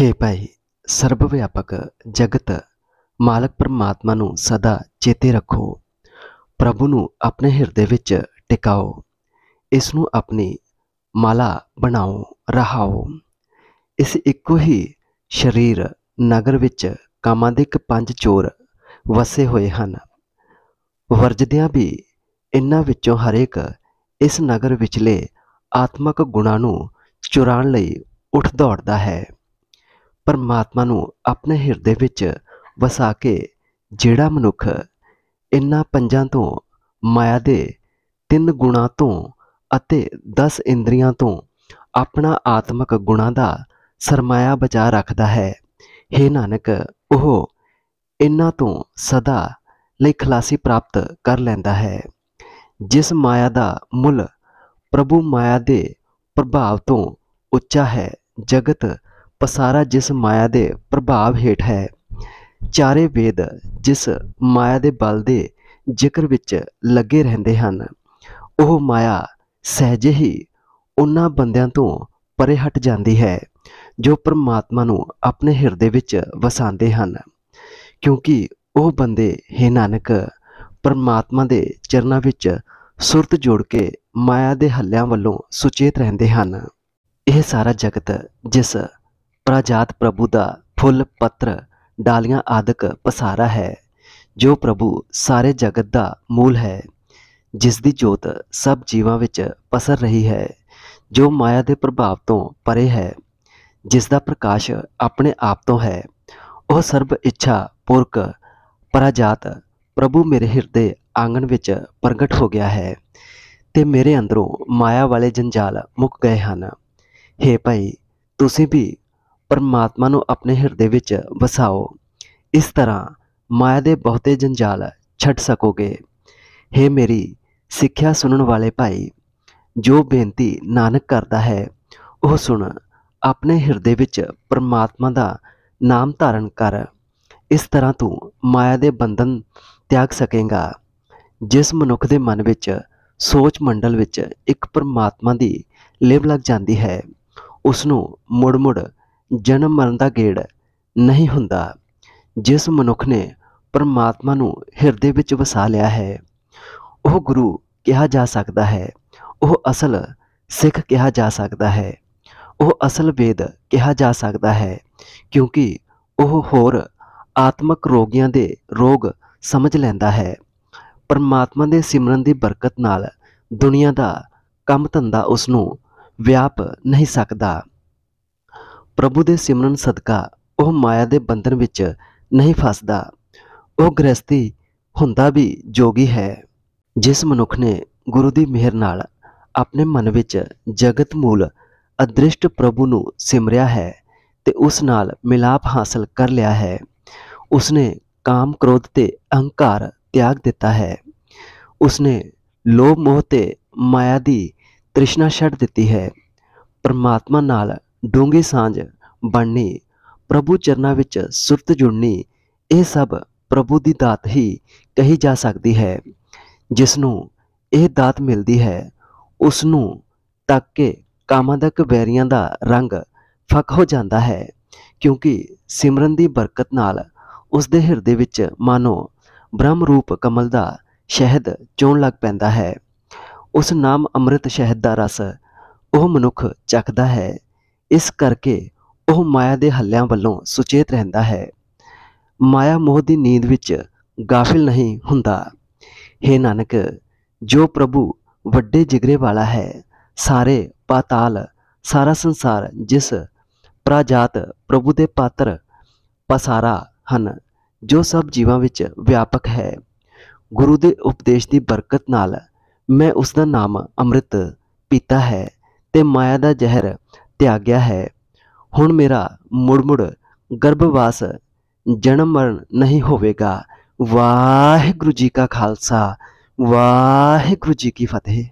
હે ભાઈ સર્વવ્યાપક જગત માલક પરਮਾਤਮਾ ਨੂੰ ਸਦਾ ਚੇਤੇ ਰੱਖੋ ਪ੍ਰਭੂ ਨੂੰ ਆਪਣੇ ਹਿਰਦੇ ਵਿੱਚ ਟਿਕਾਓ ਇਸ ਨੂੰ ਆਪਣੀ ਮਾਲਾ ਬਣਾਓ ਰਹਾਓ ਇਸ ਇੱਕੋ ਹੀ ਸ਼ਰੀਰ ਨਗਰ ਵਿੱਚ ਕਾਮਾਂ ਦੇ ਇੱਕ ਪੰਜ ਚੋਰ ਵਸੇ ਹੋਏ ਹਨ ਵਰਜਦਿਆਂ ਵੀ ਇਨ੍ਹਾਂ ਵਿੱਚੋਂ ਹਰੇਕ ਇਸ ਨਗਰ ਵਿਚਲੇ ਆਤਮਕ ਗੁਣਾਂ ਨੂੰ ਚੁਰਾਣ ਲਈ ਉੱਠ ਦੌੜਦਾ ਹੈ ਪਰਮਾਤਮਾ ਨੂੰ ਆਪਣੇ ਹਿਰਦੇ ਵਿੱਚ ਵਸਾ ਕੇ ਜਿਹੜਾ ਮਨੁੱਖ ਇਨ੍ਹਾਂ ਪੰਜਾਂ ਤੋਂ ਮਾਇਆ ਦੇ ਤਿੰਨ ਗੁਣਾ ਤੋਂ ਅਤੇ 10 ਇੰਦਰੀਆਂ ਤੋਂ ਆਪਣਾ ਆਤਮਿਕ ਗੁਣਾ ਦਾ ਸਰਮਾਇਆ ਬਚਾ ਰੱਖਦਾ ਹੈ हे ਨਾਨਕ ਉਹ ਇਨ੍ਹਾਂ ਤੋਂ ਸਦਾ ਲਈ ਖਲਾਸੀ ਪ੍ਰਾਪਤ ਕਰ ਲੈਂਦਾ ਹੈ ਜਿਸ ਮਾਇਆ ਦਾ ਮੁੱਲ ਪ੍ਰਭੂ ਮਾਇਆ ਦੇ ਪ੍ਰਭਾਵ ਤੋਂ ਉੱਚਾ ਹੈ ਜਗਤ ਪਸਾਰਾ ਜਿਸ ਮਾਇਆ ਦੇ ਪ੍ਰਭਾਵ ਹੇਠ ਹੈ ਚਾਰੇ ਵੇਦ ਜਿਸ ਮਾਇਆ ਦੇ ਬਲ ਦੇ ਜ਼ਿਕਰ ਵਿੱਚ ਲੱਗੇ ਰਹਿੰਦੇ ਹਨ ਉਹ ਮਾਇਆ ਸਹਿਜੇ ਹੀ ਉਹਨਾਂ ਬੰਦਿਆਂ ਤੋਂ ਪਰੇ ਹਟ ਜਾਂਦੀ ਹੈ ਜੋ ਪਰਮਾਤਮਾ ਨੂੰ ਆਪਣੇ ਹਿਰਦੇ ਵਿੱਚ ਵਸਾਉਂਦੇ ਹਨ ਕਿਉਂਕਿ ਉਹ ਬੰਦੇ ਹੈ ਨਾਨਕ ਪਰਮਾਤਮਾ ਦੇ ਚਰਨਾਂ ਵਿੱਚ ਸੁਰਤ ਜੋੜ ਕੇ ਮਾਇਆ ਦੇ ਹੱਲਿਆਂ ਵੱਲੋਂ ਸੁਚੇਤ ਰਹਿੰਦੇ ਹਨ ਇਹ ਸਾਰਾ ਜਗਤ ਜਿਸ प्राजात प्रभु का फुल पत्र डालियां आदक पसारा है जो प्रभु सारे जगत का मूल है ਜਿਸ ਦੀ ਜੋਤ ਸਭ ਜੀਵਾਂ ਵਿੱਚ ਪਸਰ ਰਹੀ ਹੈ ਜੋ ਮਾਇਆ ਦੇ ਪ੍ਰਭਾਵ ਤੋਂ ਪਰੇ ਹੈ ਜਿਸ ਦਾ ਪ੍ਰਕਾਸ਼ ਆਪਣੇ ਆਪ ਤੋਂ ਹੈ ਉਹ ਸਰਬ ਇੱਛਾ ਪੁਰਖ ਪਰਾਜਾਤ ਪ੍ਰਭੂ ਮੇਰੇ ਹਿਰਦੇ ਆਂਗਣ ਵਿੱਚ ਪ੍ਰਗਟ ਹੋ ਗਿਆ ਹੈ ਤੇ ਮੇਰੇ ਅੰਦਰੋਂ ਮਾਇਆ ਵਾਲੇ ਜੰਜਾਲ ਮੁੱਕ ਗਏ ਹਨ हे ਭਾਈ ਤੁਸੀਂ ਵੀ ਪਰਮਾਤਮਾ ਨੂੰ ਆਪਣੇ ਹਿਰਦੇ ਵਿੱਚ ਵਸਾਓ ਇਸ ਤਰ੍ਹਾਂ ਮਾਇਆ ਦੇ ਬਹੁਤੇ ਜੰਜਾਲ ਛੱਡ ਸਕੋਗੇ हे ਮੇਰੀ ਸਿੱਖਿਆ ਸੁਣਨ ਵਾਲੇ ਭਾਈ ਜੋ ਬੇਨਤੀ ਨਾਨਕ ਕਰਦਾ ਹੈ ਉਹ ਸੁਣ ਆਪਣੇ ਹਿਰਦੇ ਵਿੱਚ ਪਰਮਾਤਮਾ ਦਾ ਨਾਮ ਧਾਰਨ ਕਰ ਇਸ ਤਰ੍ਹਾਂ ਤੂੰ ਮਾਇਆ ਦੇ ਬੰਧਨ ਤਿਆਗ ਸਕੇਗਾ ਜਿਸ ਮਨੁੱਖ ਦੇ ਮਨ ਵਿੱਚ ਸੋਚ ਮੰਡਲ ਵਿੱਚ ਇੱਕ ਪਰਮਾਤਮਾ ਦੀ ਲਿਵ ਲੱਗ ਜਾਂਦੀ ਹੈ ਉਸ ਨੂੰ ਮੁੜ-ਮੁੜ ਜਨਮ ਮਰਨ ਦਾ ਗੇੜ ਨਹੀਂ ਹੁੰਦਾ ਜਿਸ ਮਨੁੱਖ ਨੇ ਪਰਮਾਤਮਾ ਨੂੰ ਹਿਰਦੇ ਵਿੱਚ ਵਸਾ ਲਿਆ ਹੈ ਉਹ ਗੁਰੂ ਕਿਹਾ ਜਾ ਸਕਦਾ ਹੈ ਉਹ ਅਸਲ ਸਿੱਖ ਕਿਹਾ ਜਾ ਸਕਦਾ ਹੈ ਉਹ ਅਸਲ ਵੇਦ ਕਿਹਾ ਜਾ ਸਕਦਾ ਹੈ ਕਿਉਂਕਿ ਉਹ ਹੋਰ ਆਤਮਕ ਰੋਗੀਆਂ ਦੇ ਰੋਗ ਸਮਝ ਲੈਂਦਾ ਹੈ ਪਰਮਾਤਮਾ ਦੇ ਸਿਮਰਨ ਦੀ ਬਰਕਤ ਨਾਲ ਦੁਨੀਆ ਦਾ ਕੰਮ ਧੰਦਾ ਉਸ ਨੂੰ ਵਿਆਪ ਨਹੀਂ ਸਕਦਾ ਪ੍ਰਭੂ ਦੇ ਸਿਮਰਨ ਸਦਕਾ ਉਹ ਮਾਇਆ ਦੇ ਬੰਧਨ ਵਿੱਚ ਨਹੀਂ ਫਸਦਾ ਉਹ ਗ੍ਰਸਤੀ ਹੁੰਦਾ ਵੀ ਜੋਗੀ ਹੈ ਜਿਸ ਮਨੁੱਖ ਨੇ ਗੁਰੂ ਦੀ ਮਿਹਰ ਨਾਲ ਆਪਣੇ ਮਨ ਵਿੱਚ ਜਗਤ ਮੂਲ ਅਦ੍ਰਿਸ਼ਟ ਪ੍ਰਭੂ ਨੂੰ ਸਿਮਰਿਆ ਹੈ ਤੇ ਉਸ ਨਾਲ ਮਿਲਾਪ ਹਾਸਲ ਕਰ ਲਿਆ ਹੈ ਉਸਨੇ ਕਾਮ ਕ੍ਰੋਧ ਤੇ ਅਹੰਕਾਰ ਤਿਆਗ ਦਿੱਤਾ ਹੈ ਉਸਨੇ ਲੋਭ ਮੋਹ ਤੇ ਮਾਇਆ ਦੀ ਤ੍ਰਿਸ਼ਨਾ ਛੱਡ ਦਿੱਤੀ ਹੈ ਪਰਮਾਤਮਾ ਨਾਲ ਡੂੰਗੀ ਸਾਂਝ ਬਣਨੀ ਪ੍ਰਭੂ ਚਰਨਾਂ ਵਿੱਚ ਸੁਰਤ ਜੁੜਨੀ ਇਹ ਸਭ ਪ੍ਰਭੂ ਦੀ ਦਾਤ ਹੀ ਕਹੀ ਜਾ ਸਕਦੀ ਹੈ ਜਿਸ ਨੂੰ ਇਹ ਦਾਤ ਮਿਲਦੀ ਹੈ ਉਸ ਨੂੰ ਤੱਕ ਕੇ ਕਾਮਦਕ ਦਾ ਦਾ ਰੰਗ ਫੱਕ ਹੋ ਜਾਂਦਾ ਹੈ ਕਿਉਂਕਿ ਸਿਮਰਨ ਦੀ ਬਰਕਤ ਨਾਲ ਉਸ ਦੇ ਹਿਰਦੇ ਵਿੱਚ ਮਾਨੋ ਬ੍ਰਹਮ ਰੂਪ ਕਮਲ ਦਾ ਸ਼ਹਿਦ ਚੋਣ ਲੱਗ ਪੈਂਦਾ ਹੈ ਉਸ ਨਾਮ ਅੰਮ੍ਰਿਤ ਸ਼ਹਿਦ ਦਾ ਰਸ ਉਹ ਮਨੁੱਖ ਚੱਕਦਾ ਹੈ ਇਸ ਕਰਕੇ ਉਹ ਮਾਇਆ ਦੇ ਹੱਲਿਆਂ ਵੱਲੋਂ ਸੁਚੇਤ ਰਹਿੰਦਾ ਹੈ ਮਾਇਆ ਮੋਹ ਦੀ ਨੀਂਦ ਵਿੱਚ ਗਾਫਿਲ ਨਹੀਂ ਹੁੰਦਾ हे ਨਾਨਕ ਜੋ ਪ੍ਰਭੂ ਵੱਡੇ ਜਿਗਰੇ ਵਾਲਾ ਹੈ ਸਾਰੇ ਪਾਤਾਲ ਸਾਰਾ ਸੰਸਾਰ ਜਿਸ ਪ੍ਰਾਜਾਤ ਪ੍ਰਭੂ ਦੇ ਪਾਤਰ ਪਸਾਰਾ ਹਨ ਜੋ ਸਭ ਜੀਵਾਂ ਵਿੱਚ ਵਿਆਪਕ ਹੈ ਗੁਰੂ ਦੇ ਉਪਦੇਸ਼ ਦੀ ਬਰਕਤ ਨਾਲ ਮੈਂ ਉਸ ਦਾ ਨਾਮ ਅੰਮ੍ਰਿਤ ਪੀਤਾ ਹੈ ਤੇ ਮਾਇਆ ਦਾ ਜ਼ਹਿਰ આગયા હૈ હુણ મેરા મુડમુડ ગર્ભવાસ જનમ મરણ નહીં હોવેગા વાહ ગુરજી કા ખાલસા વાહ ગુરજી કી ફતેહ